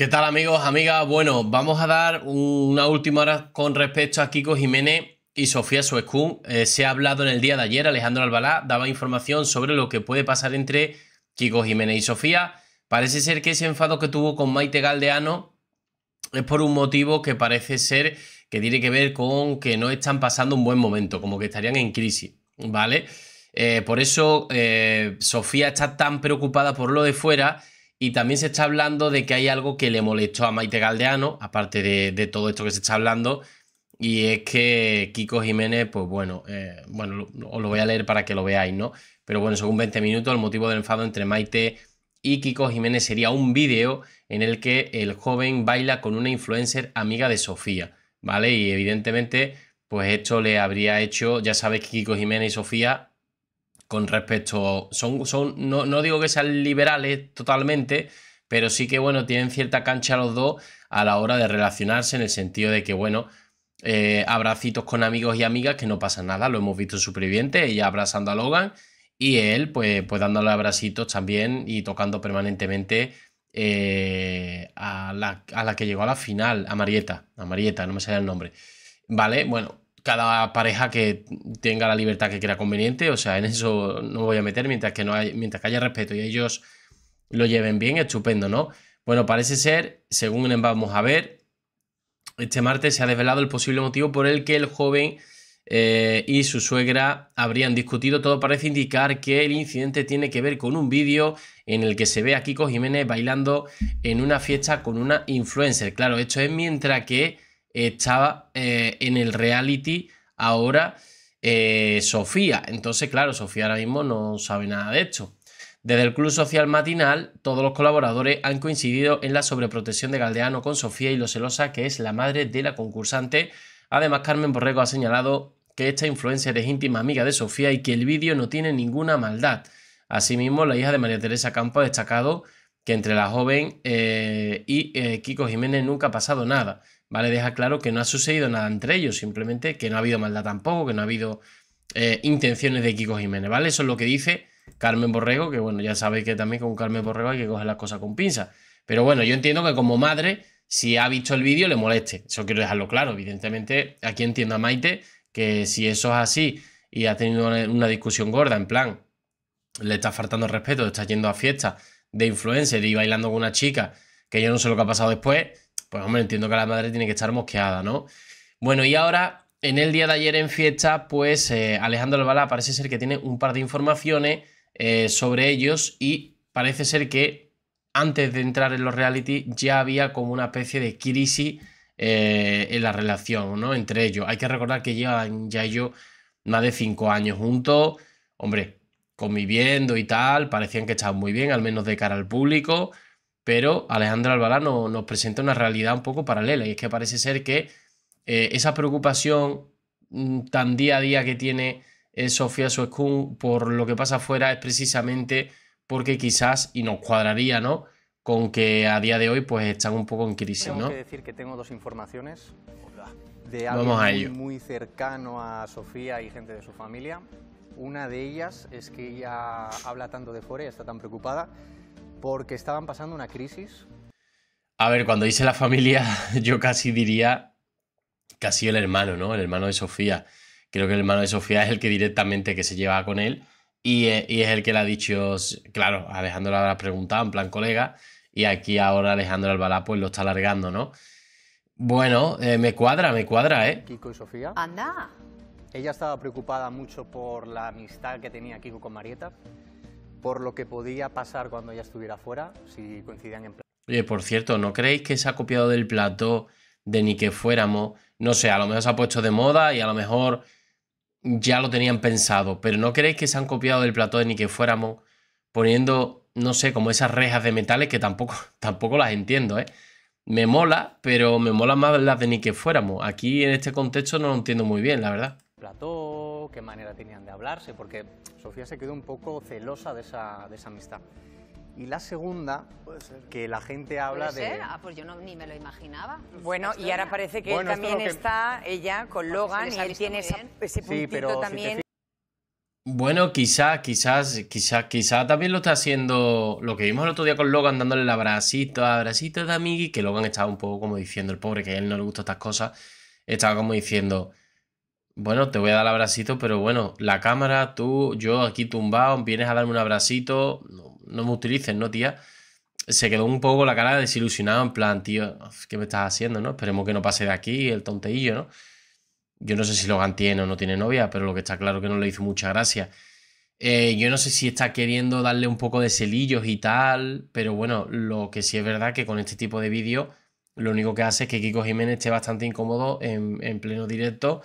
¿Qué tal amigos, amigas? Bueno, vamos a dar una última hora con respecto a Kiko Jiménez y Sofía Suescún. Eh, se ha hablado en el día de ayer, Alejandro Albalá daba información sobre lo que puede pasar entre Kiko Jiménez y Sofía. Parece ser que ese enfado que tuvo con Maite Galdeano es por un motivo que parece ser que tiene que ver con que no están pasando un buen momento, como que estarían en crisis, ¿vale? Eh, por eso eh, Sofía está tan preocupada por lo de fuera y también se está hablando de que hay algo que le molestó a Maite Galdeano, aparte de, todo esto que se está hablando, y es que Kiko Jiménez, pues bueno, eh, bueno, os lo voy a leer para que lo veáis, ¿no? Pero bueno, según 20 minutos, el motivo del enfado entre Maite y Kiko Jiménez sería un vídeo en el que el joven baila con una influencer amiga de Sofía, ¿vale? Y evidentemente, pues esto le habría hecho, ya sabes que Kiko Jiménez y Sofía con respecto. Son, son, no, digo que sean liberales totalmente, pero sí que bueno, tienen cierta cancha los dos a la hora de relacionarse, en el sentido de que, bueno, eh, abracitos con amigos y amigas, que no pasa nada, lo hemos visto en Superviviente, ella abrazando a Logan y él, pues, pues dándole abracitos también y tocando permanentemente eh, a, la, a, la, que llegó a la final, a Marieta, a Marieta, no me sale el nombre. Vale, bueno, cada pareja que tenga la libertad que crea conveniente, o sea, en eso no voy a meter mientras que, no hay, mientras que haya respeto y ellos lo lleven bien, estupendo, ¿no? Bueno, parece ser, según vamos a ver, este martes se ha desvelado el posible motivo por el que el joven eh, y su suegra habrían discutido. Todo parece indicar que el incidente tiene que ver con un vídeo en el que se ve a Kiko Jiménez bailando en una fiesta con una influencer. Claro, esto es mientras que estaba eh, en el reality ahora eh, Sofía. Entonces, claro, Sofía ahora mismo no sabe nada de esto. Desde el Club Social Matinal, todos los colaboradores han coincidido en la sobreprotección de Galdeano con Sofía y lo que es la madre de la concursante. Además, Carmen Borrego ha señalado que esta influencer es íntima amiga de Sofía y que el vídeo no tiene ninguna maldad. Asimismo, la hija de María Teresa Campo ha destacado que entre la joven eh, y Kiko Jiménez nunca ha pasado nada. ¿vale? Deja claro que no ha sucedido nada entre ellos, simplemente que no ha habido maldad tampoco, que no ha habido eh, intenciones de Kiko Jiménez, ¿vale? Eso es lo que dice Carmen Borrego, que bueno, ya sabéis que también con Carmen Borrego hay que coger las cosas con pinzas. Pero bueno, yo entiendo que como madre, si ha visto el vídeo, le moleste. Eso quiero dejarlo claro. Evidentemente, aquí entiendo a Maite que si eso es así y ha tenido una discusión gorda, en plan, le está faltando respeto, está yendo a fiestas de influencer y bailando con una chica, que yo no sé lo que ha pasado después, pues hombre, entiendo que la madre tiene que estar mosqueada, ¿no? Bueno, y ahora, en el día de ayer en fiesta, pues eh, Alejandro Albalá parece ser que tiene un par de informaciones eh, sobre ellos y parece ser que antes de entrar en los reality ya había como una especie de crisis eh, en la relación, ¿no? Entre ellos. Hay que recordar que llevan ya yo más de cinco años juntos, hombre, conviviendo y tal, parecían que estaban muy bien, al menos de cara al público pero Alejandra Albalá nos presenta una realidad un poco paralela y es que parece ser que eh, esa preocupación mm, tan día a día que tiene eh, Sofía Suescún por lo que pasa afuera es precisamente porque quizás, y nos cuadraría, ¿no? Con que a día de hoy pues están un poco en crisis, Tengo que decir que tengo dos informaciones de algo muy, muy cercano a Sofía y gente de su familia. Una de ellas es que ella habla tanto de fuera y está tan preocupada porque estaban pasando una crisis. A ver, cuando dice la familia, yo casi diría casi el hermano, ¿no? El hermano de Sofía. Creo que el hermano de Sofía es el que directamente que se lleva con él e, y, es el que le ha dicho, claro, Alejandro le habrá preguntado en plan colega y aquí ahora Alejandro Albalá pues lo está alargando, ¿no? Bueno, eh, me cuadra, me cuadra, ¿eh? Kiko y Sofía. Anda. Ella estaba preocupada mucho por la amistad que tenía Kiko con Marieta por lo que podía pasar cuando ya estuviera fuera si coincidían en Oye, por cierto, ¿no creéis que se ha copiado del plató de ni que fuéramos? No sé, a lo mejor se ha puesto de moda y a lo mejor ya lo tenían pensado, pero ¿no creéis que se han copiado del plató de ni que fuéramos poniendo, no sé, como esas rejas de metales que tampoco, tampoco las entiendo, ¿eh? Me mola, pero me mola más las de ni que fuéramos. Aquí en este contexto no lo entiendo muy bien, la verdad. Plató, qué manera tenían de hablarse, porque Sofía se quedó un poco celosa de esa, de esa amistad. Y la segunda, que la gente habla ¿Puede de... Ser? Ah, pues yo ni me lo imaginaba. Pues bueno, y ahora parece que él también está, ella, con Logan, y él tiene ese puntito pero también... Bueno, quizás, quizás, quizás, quizás también lo está haciendo lo que vimos el otro día con Logan, dándole el abracito, abracito de amigui, que Logan estaba un poco como diciendo, el pobre, que a él no le gustan estas cosas, estaba como diciendo, bueno, te voy a dar el abracito, pero bueno, la cámara, tú, yo aquí tumbado, vienes a darme un abracito, no, me utilices, ¿no, tía? Se quedó un poco la cara desilusionada, en plan, tío, ¿qué me estás haciendo, no? Esperemos que no pase de aquí el tonteillo, ¿no? Yo no sé si Logan tiene o no tiene novia, pero lo que está claro es que no le hizo mucha gracia. Eh, yo no sé si está queriendo darle un poco de celillos y tal, pero bueno, lo que sí es verdad que con este tipo de vídeo lo único que hace es que Kiko Jiménez esté bastante incómodo en pleno directo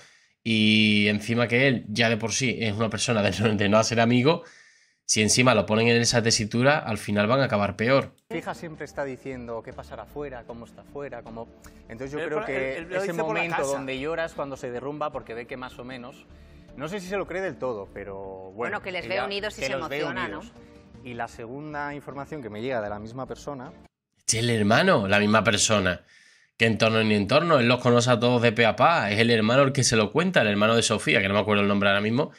y encima que él ya de por sí es una persona de no, de hacer amigo, si encima lo ponen en esa tesitura, al final van a acabar peor. Fija siempre está diciendo qué pasará afuera, cómo está afuera, cómo... Entonces yo creo que ese momento donde lloras cuando se derrumba porque ve que más o menos... No sé si se lo cree del todo, pero bueno. Bueno, que les ve unidos y se emociona, ¿no? Y la segunda información que me llega de la misma persona... es el hermano, la misma persona que en torno ni en torno, él los conoce a todos de pe a pa, es el hermano el que se lo cuenta, el hermano de Sofía, que no me acuerdo el nombre ahora mismo,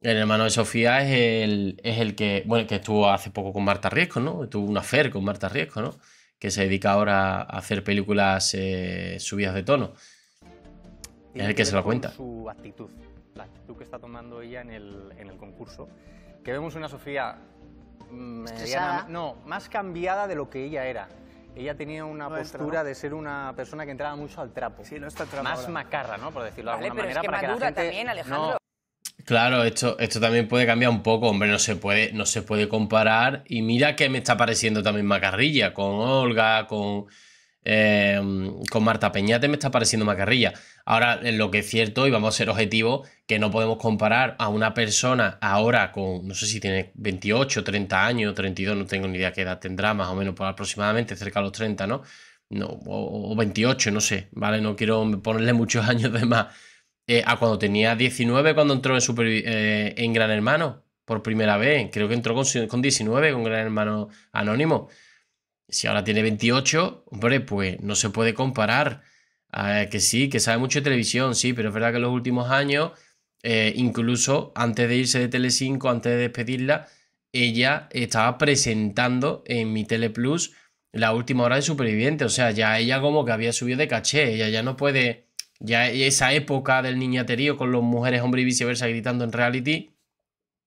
el hermano de Sofía es el, es el que, bueno, que estuvo hace poco con Marta Riesco, ¿no? Tuvo una fer con Marta Riesco, ¿no? Que se dedica ahora a hacer películas eh, subidas de tono. Es el que se lo cuenta. Su actitud, la actitud que está tomando ella en el, en el concurso, que vemos una Sofía... Mm, no, más cambiada de lo que ella era ella tenía una postura de ser una persona que entraba mucho al trapo. Sí, no está Más macarra, ¿no? Por decirlo de alguna manera. también, Alejandro. Claro, esto, esto también puede cambiar un poco, hombre, no se puede, no se puede comparar. Y mira que me está pareciendo también macarrilla con Olga, con Em, con Marta Peñate me está pareciendo macarrilla. Ahora, en lo que es cierto, y vamos a ser objetivos, que no podemos comparar a una persona ahora con, no sé si tiene 28, 30 años, 32, no tengo ni idea qué edad tendrá, más o menos por aproximadamente cerca de los 30, ¿no? no o, 28, no sé, ¿vale? No quiero ponerle muchos años de más. Eh, a cuando tenía 19, cuando entró en, Super, eh, en Gran Hermano, por primera vez. Creo que entró con, con 19, con Gran Hermano Anónimo. Si ahora tiene 28, hombre, pues no se puede comparar. que sí, que sabe mucho de televisión, sí, pero es verdad que en los últimos años, eh, incluso antes de irse de Telecinco, antes de despedirla, ella estaba presentando en mi Teleplus la última hora de Superviviente. O sea, ya ella como que había subido de caché. Ella ya no puede. Ya esa época del niñaterío con los mujeres, hombres y viceversa gritando en reality,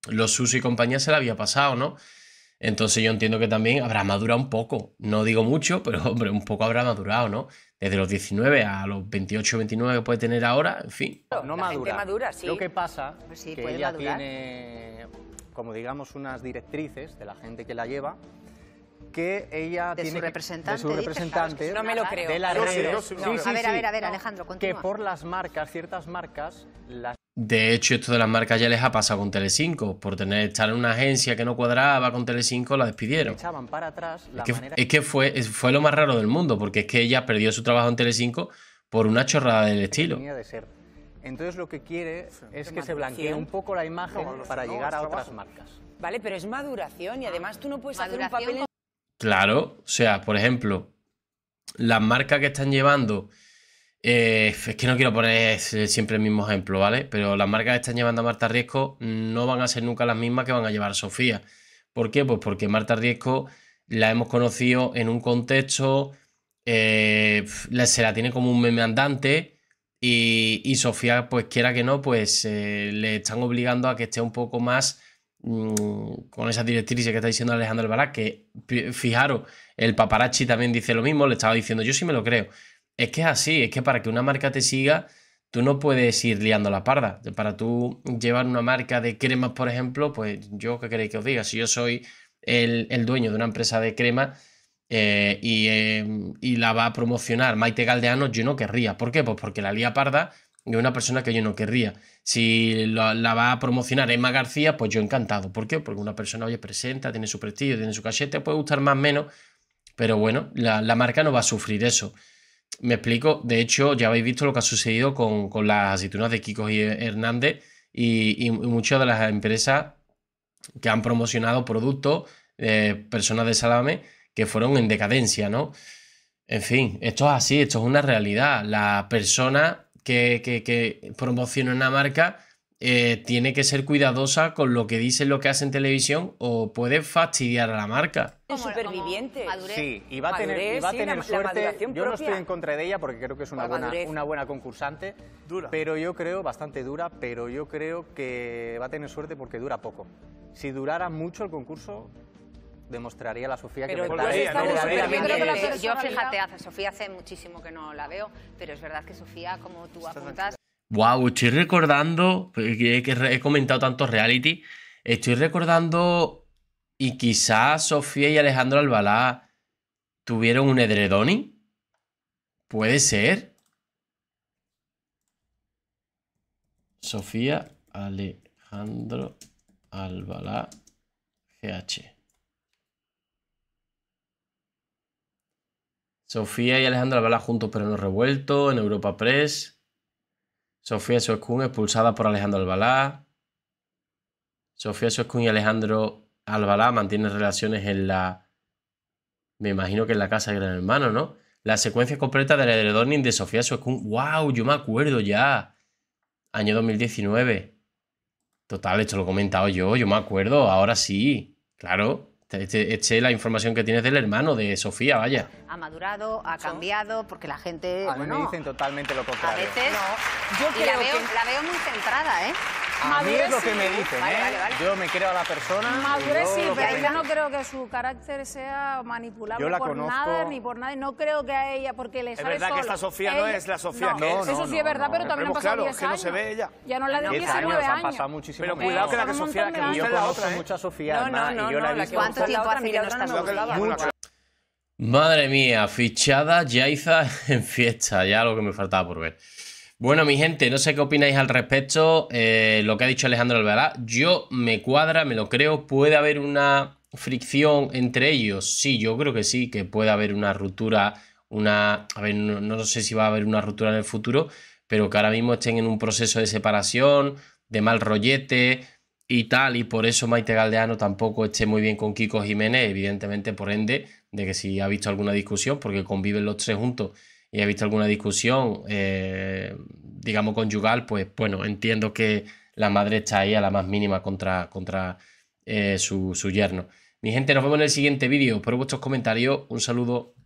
los Suso y compañía se la había pasado, ¿no? Entonces yo entiendo que también habrá madurado un poco. No digo mucho, pero hombre, un poco habrá madurado, ¿no? Desde los 19 a los 28 29 que puede tener ahora, en fin. No, madura. sí. Lo que pasa es pues que ella tiene, como digamos, unas directrices de la gente que la lleva que ella tiene su representante, de su representante, no me lo creo. a ver, a ver, a ver, Alejandro, continúa. que por las marcas, ciertas marcas, la, de hecho, esto de las marcas ya les ha pasado con Telecinco. Por tener estar en una agencia que no cuadraba con Telecinco, la despidieron. es que, fue, fue, lo más raro del mundo, porque es que ella perdió su trabajo en Telecinco por una chorrada del estilo. Entonces lo que quiere es que se blanquee un poco la imagen para llegar a otras marcas. Vale, pero es maduración y además tú no puedes hacer un papel... Claro, o sea, por ejemplo, las marcas que están llevando eh, es que no quiero poner siempre el mismo ejemplo, ¿vale? Pero las marcas que están llevando a Marta Riesco no van a ser nunca las mismas que van a llevar a Sofía. ¿Por qué? Pues porque Marta Riesco la hemos conocido en un contexto, eh, se la tiene como un meme andante y, Sofía, pues quiera que no, pues eh, le están obligando a que esté un poco más mm, con esa directrices que está diciendo Alejandro Alvará, que fijaros, el paparazzi también dice lo mismo, le estaba diciendo, yo sí me lo creo. Es que es así, es que para que una marca te siga, tú no puedes ir liando la parda. Para tú llevar una marca de cremas, por ejemplo, pues yo qué queréis que os diga, si yo soy el, dueño de una empresa de crema eh, em, y, la va a promocionar Maite Galdeano, yo no querría. ¿Por qué? Pues porque la lía parda de una persona que yo no querría. Si la, va a promocionar Emma García, pues yo encantado. ¿Por qué? Porque una persona, hoy presenta, tiene su prestigio, tiene su cachete, puede gustar más o menos, pero bueno, la, la marca no va a sufrir eso. Me explico. De hecho, ya habéis visto lo que ha sucedido con, las aceitunas de Kiko y Hernández y, muchas de las empresas que han promocionado productos, de eh, personas de salame, que fueron en decadencia, ¿no? En fin, esto es así, esto es una realidad. La persona que, que, que promociona una marca eh, tiene que ser cuidadosa con lo que dice, lo que hace en televisión o puede fastidiar a la marca. Es superviviente. Sí, y va a tener, va a tener suerte. yo no estoy en contra de ella porque creo que es una, buena, una buena concursante. Dura. Pero yo creo, bastante dura, pero yo creo que va a tener suerte porque dura poco. Si durara mucho el concurso, demostraría a la Sofía que la ¿no? Eh, yo, fíjate, Sofía hace muchísimo que no la veo, pero es verdad que Sofía, como tú apuntas, Wow, estoy recordando, pues, que he comentado tanto reality, estoy recordando y quizás Sofía y Alejandro Albalá tuvieron un edredoni. Puede ser. Sofía Alejandro Albalá GH. Sofía y Alejandro Albalá juntos pero no revuelto en Europa Press. Sofía Suescún expulsada por Alejandro Albalá. Sofía Suescún y Alejandro Albalá mantienen relaciones en la. Me imagino que en la casa de Gran Hermano, ¿no? La secuencia completa del ni de Sofía Suescún. ¡Wow! Yo me acuerdo ya. Año 2019. Total, esto lo he comentado yo, yo me acuerdo, ahora sí. Claro. Eche la información que tienes del hermano de Sofía, vaya. Ha madurado, ha cambiado, porque la gente. A mí me dicen totalmente lo contrario. A veces. No, yo y la veo muy centrada, ¿eh? A mí es lo que me dicen, ¿eh? Yo me creo a la persona. Madre, sí, pero yo no creo que su carácter sea manipulado por nada ni por nadie. No creo que a ella, porque le sale Es verdad que esta Sofía no es la Sofía Eso sí es verdad, pero también han pasado claro, años. no se ve ella. Ya no la de 19 años. Han pasado muchísimo Pero cuidado que la que Sofía... Que yo conozco ¿eh? mucha Sofía, no, y yo la he visto... ¿Cuánto tiempo hace que no Mucho. Madre mía, fichada Yaiza en fiesta, ya algo que me faltaba por ver. Bueno, mi gente, no sé qué opináis al respecto. Eh, lo que ha dicho Alejandro Alvará, yo me cuadra, me lo creo. Puede haber una fricción entre ellos. Sí, yo creo que sí, que puede haber una ruptura. Una, a ver, no, sé si va a haber una ruptura en el futuro, pero que ahora mismo estén en un proceso de separación, de mal rollete, y tal, y por eso Maite Galdeano tampoco esté muy bien con Kiko Jiménez, evidentemente por ende, de que si ha visto alguna discusión, porque conviven los tres juntos y he visto alguna discusión, eh, digamos, conyugal, pues bueno, entiendo que la madre está ahí a la más mínima contra, contra eh, su, su yerno. Mi gente, nos vemos en el siguiente vídeo. Por vuestros comentarios, un saludo.